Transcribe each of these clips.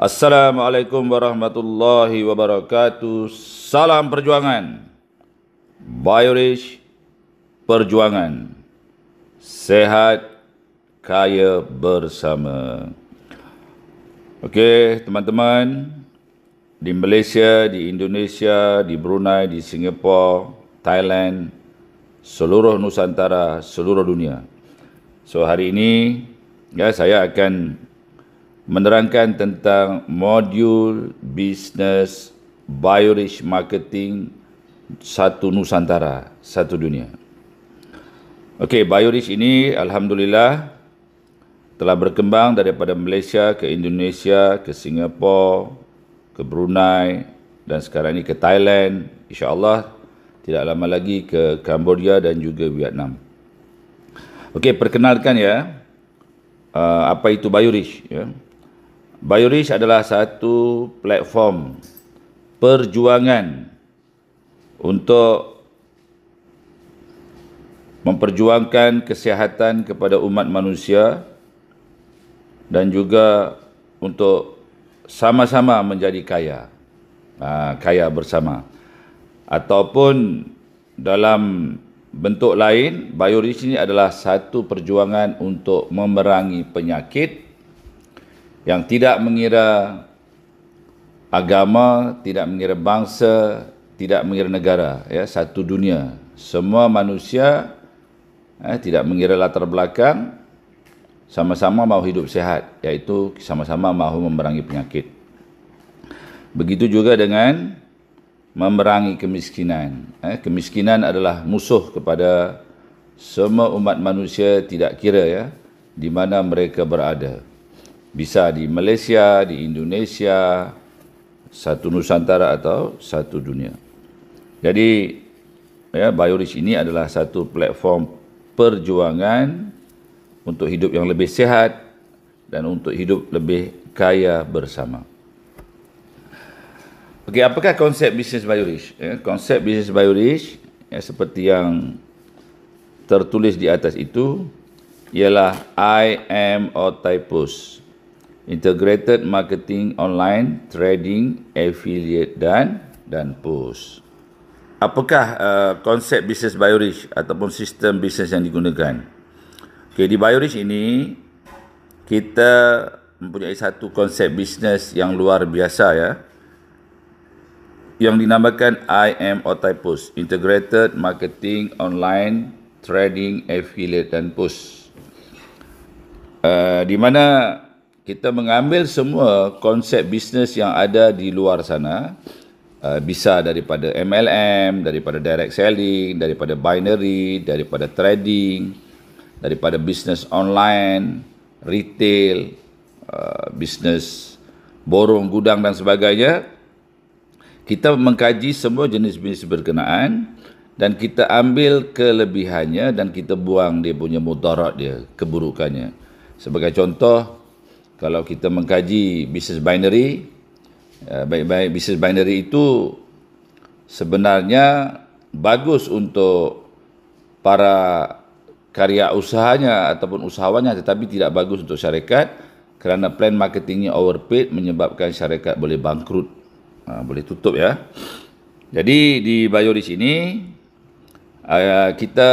Assalamualaikum warahmatullahi wabarakatuh. Salam perjuangan. Bayorish perjuangan. Sehat kaya bersama. Okey, teman-teman di Malaysia, di Indonesia, di Brunei, di Singapura, Thailand, seluruh Nusantara, seluruh dunia. So hari ini ya saya akan menerangkan tentang modul bisnes Biorich Marketing satu Nusantara, satu dunia. Okey, Biorich ini alhamdulillah telah berkembang daripada Malaysia ke Indonesia, ke Singapura, ke Brunei dan sekarang ini ke Thailand. insya Allah tidak lama lagi ke Kamboja dan juga Vietnam. Okey, perkenalkan ya uh, apa itu Biorich. Ya. BioRich adalah satu platform perjuangan untuk memperjuangkan kesihatan kepada umat manusia dan juga untuk sama-sama menjadi kaya ha, kaya bersama ataupun dalam bentuk lain BioRich ini adalah satu perjuangan untuk memerangi penyakit yang tidak mengira agama, tidak mengira bangsa, tidak mengira negara, ya, satu dunia. Semua manusia eh, tidak mengira latar belakang sama-sama mahu hidup sehat, iaitu sama-sama mahu memerangi penyakit. Begitu juga dengan memerangi kemiskinan. Eh, kemiskinan adalah musuh kepada semua umat manusia tidak kira ya di mana mereka berada bisa di Malaysia, di Indonesia, satu Nusantara atau satu dunia. Jadi ya, BioRich ini adalah satu platform perjuangan untuk hidup yang lebih sehat dan untuk hidup lebih kaya bersama. Okey, apakah konsep bisnes BioRich? Ya, konsep bisnes BioRich ya, seperti yang tertulis di atas itu ialah I am Otaipus integrated marketing online, trading, affiliate dan dan post. Apakah uh, konsep bisnes BioRich ataupun sistem bisnes yang digunakan? Okay, di BioRich ini, kita mempunyai satu konsep bisnes yang luar biasa ya. Yang dinamakan IM Otaipus, Integrated Marketing Online Trading Affiliate dan Post. Uh, di mana kita mengambil semua konsep bisnes yang ada di luar sana uh, bisa daripada MLM, daripada direct selling, daripada binary, daripada trading, daripada bisnes online, retail, uh, bisnes borong gudang dan sebagainya. Kita mengkaji semua jenis bisnes berkenaan dan kita ambil kelebihannya dan kita buang dia punya mudarat dia, keburukannya. Sebagai contoh, kalau kita mengkaji bisnes binary ya, baik-baik bisnes binary itu sebenarnya bagus untuk para karya usahanya ataupun usahawannya tetapi tidak bagus untuk syarikat kerana plan marketingnya overpaid menyebabkan syarikat boleh bangkrut ha, boleh tutup ya jadi di Bioris ini ha, kita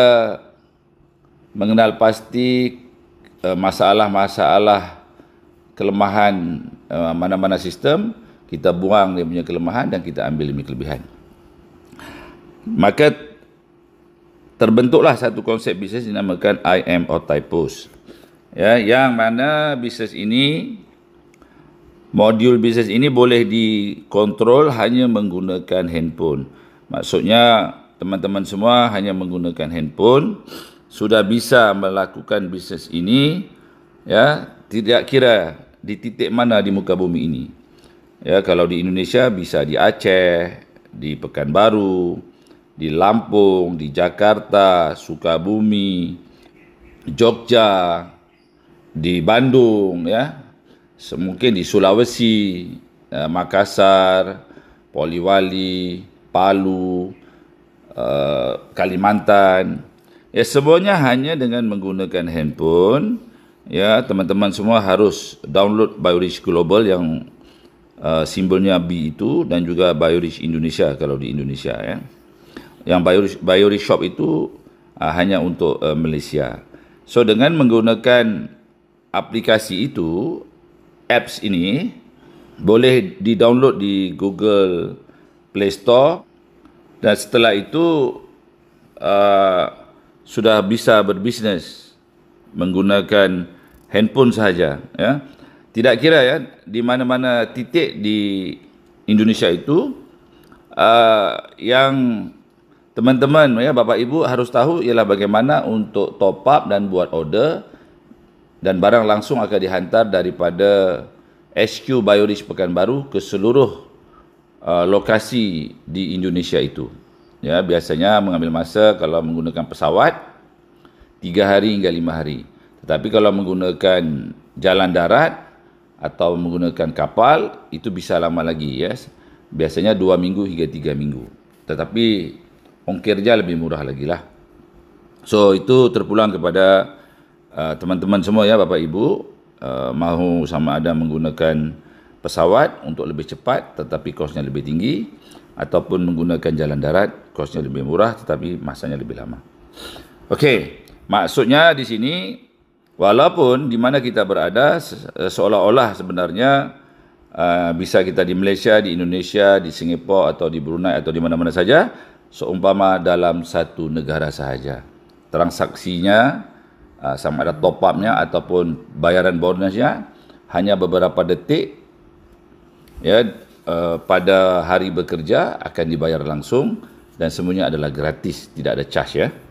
mengenal pasti e, masalah-masalah kelemahan uh, mana-mana uh, sistem, kita buang dia punya kelemahan dan kita ambil demi kelebihan. Maka terbentuklah satu konsep bisnes dinamakan IM or Typos. Ya, yang mana bisnes ini modul bisnes ini boleh dikontrol hanya menggunakan handphone. Maksudnya teman-teman semua hanya menggunakan handphone sudah bisa melakukan bisnes ini ya tidak kira di titik mana di muka bumi ini. Ya, kalau di Indonesia bisa di Aceh, di Pekanbaru, di Lampung, di Jakarta, Sukabumi, Jogja, di Bandung ya. Mungkin di Sulawesi, eh, Makassar, Poliwali, Palu, eh, Kalimantan. Ya semuanya hanya dengan menggunakan handphone ya teman-teman semua harus download BioRich Global yang uh, simbolnya B itu dan juga BioRich Indonesia kalau di Indonesia ya. Yang BioRich BioRich Shop itu uh, hanya untuk uh, Malaysia. So dengan menggunakan aplikasi itu apps ini boleh di-download di Google Play Store dan setelah itu uh, sudah bisa berbisnes menggunakan handphone sahaja ya tidak kira ya di mana-mana titik di Indonesia itu uh, yang teman-teman ya bapa ibu harus tahu ialah bagaimana untuk top up dan buat order dan barang langsung akan dihantar daripada HQ Biorich Pekanbaru ke seluruh uh, lokasi di Indonesia itu. Ya, biasanya mengambil masa kalau menggunakan pesawat 3 hari hingga 5 hari. Tetapi kalau menggunakan jalan darat atau menggunakan kapal, itu bisa lama lagi. Ya. Yes. Biasanya 2 minggu hingga 3 minggu. Tetapi ongkirnya lebih murah lagi lah. So itu terpulang kepada uh, teman-teman semua ya Bapak Ibu. Uh, mahu sama ada menggunakan pesawat untuk lebih cepat tetapi kosnya lebih tinggi ataupun menggunakan jalan darat kosnya lebih murah tetapi masanya lebih lama. Okey, maksudnya di sini Walaupun di mana kita berada eh, seolah-olah sebenarnya uh, bisa kita di Malaysia, di Indonesia, di Singapura atau di Brunei atau di mana-mana saja seumpama dalam satu negara sahaja. Transaksinya uh, sama ada top upnya ataupun bayaran bonusnya hanya beberapa detik ya uh, pada hari bekerja akan dibayar langsung dan semuanya adalah gratis tidak ada charge ya.